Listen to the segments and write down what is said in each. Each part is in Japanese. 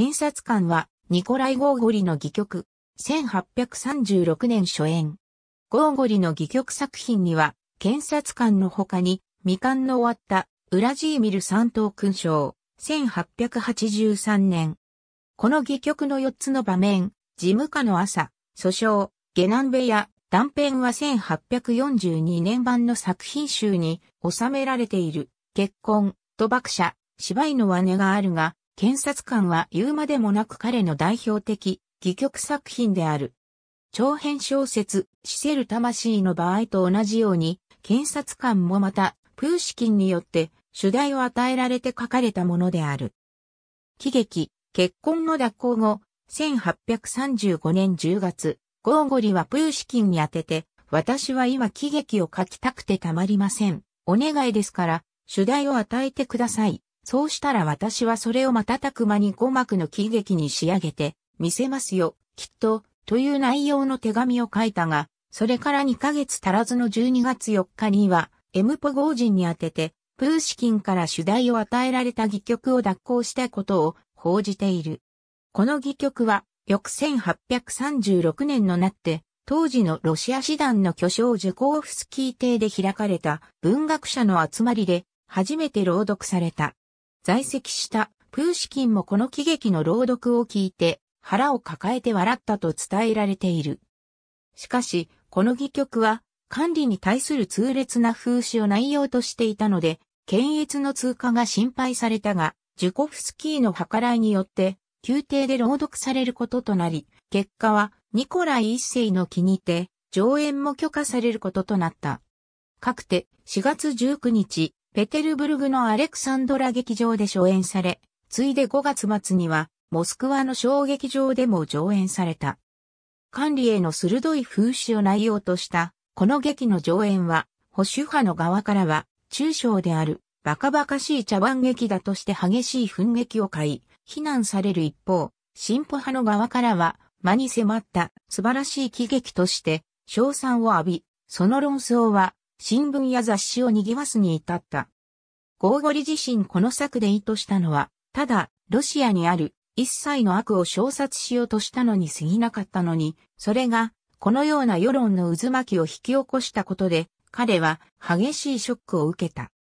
検察官は、ニコライ・ゴーゴリの戯曲、1836年初演。ゴーゴリの戯曲作品には、検察官の他に、未完の終わった、ウラジーミル三等勲章、1883年。この戯曲の4つの場面、事務課の朝、訴訟、下南部や断片は1842年版の作品集に収められている、結婚、賭博者、芝居の姉があるが、検察官は言うまでもなく彼の代表的、戯曲作品である。長編小説、死せる魂の場合と同じように、検察官もまた、プーシキンによって、主題を与えられて書かれたものである。喜劇、結婚の脱行後、1835年10月、ゴーゴリはプーシキンに宛てて、私は今喜劇を書きたくてたまりません。お願いですから、主題を与えてください。そうしたら私はそれを瞬く間に五幕の喜劇に仕上げて、見せますよ、きっと、という内容の手紙を書いたが、それから2ヶ月足らずの12月4日には、エムポゴー人に宛てて、プーシキンから主題を与えられた戯曲を脱行したことを報じている。この戯曲は、翌1836年のなって、当時のロシア師団の巨匠ジュコーフスキー邸で開かれた文学者の集まりで初めて朗読された。在籍したプーシキンもこの喜劇の朗読を聞いて腹を抱えて笑ったと伝えられている。しかし、この戯曲は管理に対する痛烈な風刺を内容としていたので、検閲の通過が心配されたが、ジュコフスキーの計らいによって、宮廷で朗読されることとなり、結果はニコライ一世の気に入って、上演も許可されることとなった。かくて4月19日、ペテルブルグのアレクサンドラ劇場で初演され、ついで5月末には、モスクワの小劇場でも上演された。管理への鋭い風刺を内容とした、この劇の上演は、保守派の側からは、中小である、バカバカしい茶番劇だとして激しい奮撃を買い、非難される一方、進歩派の側からは、間に迫った素晴らしい喜劇として、賞賛を浴び、その論争は、新聞や雑誌を賑わすに至った。ゴーゴリ自身この作で意図したのは、ただ、ロシアにある一切の悪を小殺しようとしたのに過ぎなかったのに、それが、このような世論の渦巻きを引き起こしたことで、彼は激しいショックを受けた。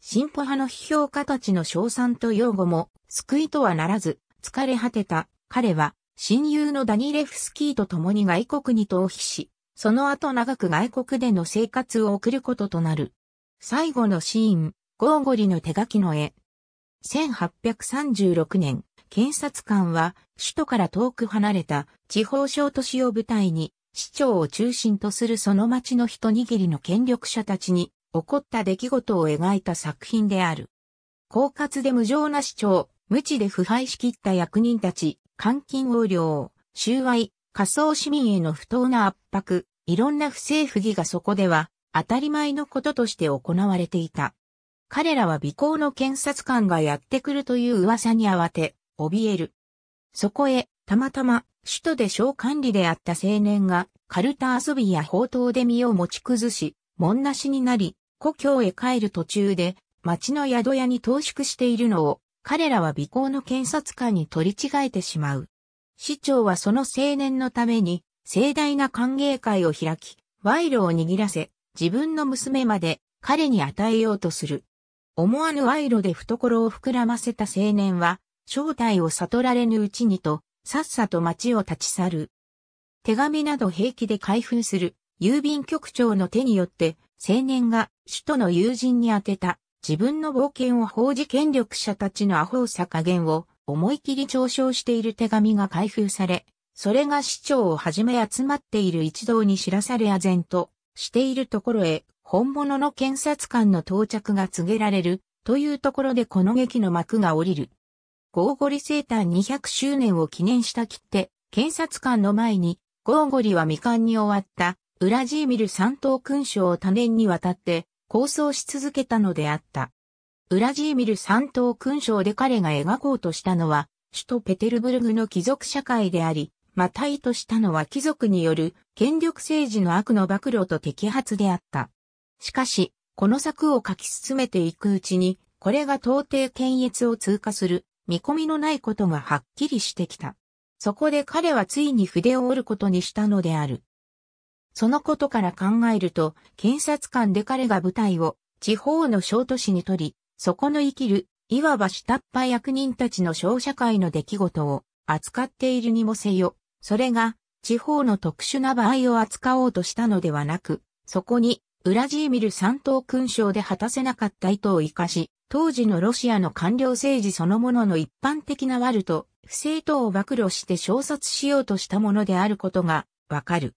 進歩派の批評家たちの称賛と擁護も救いとはならず、疲れ果てた彼は親友のダニレフスキーと共に外国に逃避し、その後長く外国での生活を送ることとなる。最後のシーン、ゴーゴリの手書きの絵。1836年、検察官は首都から遠く離れた地方小都市を舞台に、市長を中心とするその町の一握りの権力者たちに起こった出来事を描いた作品である。狡猾で無情な市長、無知で腐敗しきった役人たち、監禁横領、収賄、仮想市民への不当な圧迫、いろんな不正不義がそこでは当たり前のこととして行われていた。彼らは尾行の検察官がやってくるという噂に慌て、怯える。そこへ、たまたま、首都で小管理であった青年が、カルタ遊びや宝刀で身を持ち崩し、門なしになり、故郷へ帰る途中で、町の宿屋に投縮しているのを、彼らは尾行の検察官に取り違えてしまう。市長はその青年のために盛大な歓迎会を開き、賄賂を握らせ、自分の娘まで彼に与えようとする。思わぬ賄賂で懐を膨らませた青年は、正体を悟られぬうちにと、さっさと町を立ち去る。手紙など平気で開封する、郵便局長の手によって、青年が首都の友人に宛てた、自分の冒険を報じ権力者たちのアホさ加減を、思い切り嘲笑している手紙が開封され、それが市長をはじめ集まっている一同に知らされ唖然としているところへ、本物の検察官の到着が告げられる、というところでこの劇の幕が降りる。ゴーゴリ生誕200周年を記念した切手、検察官の前に、ゴーゴリは未完に終わった、ウラジーミル三等勲章を多年にわたって、構想し続けたのであった。ウラジーミル三等勲章で彼が描こうとしたのは、首都ペテルブルグの貴族社会であり、また意図したのは貴族による権力政治の悪の暴露と摘発であった。しかし、この策を書き進めていくうちに、これが到底検閲を通過する見込みのないことがはっきりしてきた。そこで彼はついに筆を折ることにしたのである。そのことから考えると、検察官で彼が舞台を地方の小都市にとり、そこの生きる、いわば下っ端役人たちの小社会の出来事を扱っているにもせよ、それが地方の特殊な場合を扱おうとしたのではなく、そこにウラジーミル三等勲章で果たせなかった意図を生かし、当時のロシアの官僚政治そのものの一般的な悪と不正等を暴露して小殺しようとしたものであることがわかる。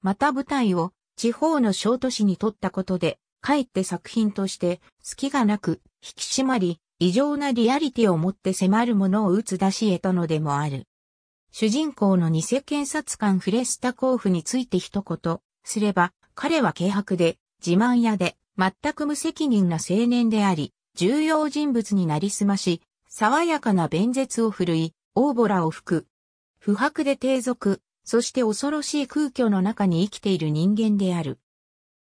また舞台を地方の小都市に取ったことで、かえって作品として隙がなく引き締まり、異常なリアリティを持って迫るものを打つ出しへとのでもある。主人公の偽検察官フレスタコーフについて一言、すれば、彼は軽薄で、自慢屋で、全く無責任な青年であり、重要人物になりすまし、爽やかな弁舌を振るい、オーボラを吹く。不白で低俗、そして恐ろしい空虚の中に生きている人間である。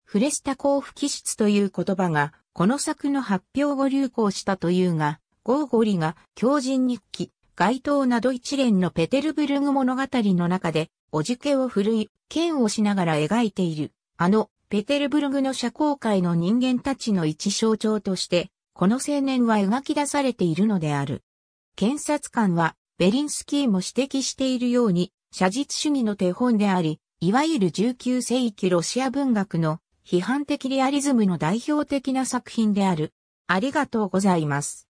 フレスタコーフ気質という言葉がこの作の発表後流行したというが、ゴーゴリが狂人日記、街頭など一連のペテルブルグ物語の中で、おじけを振るい、剣をしながら描いている、あの、ペテルブルグの社交界の人間たちの一象徴として、この青年は描き出されているのである。検察官は、ベリンスキーも指摘しているように、写実主義の手本であり、いわゆる19世紀ロシア文学の批判的リアリズムの代表的な作品である。ありがとうございます。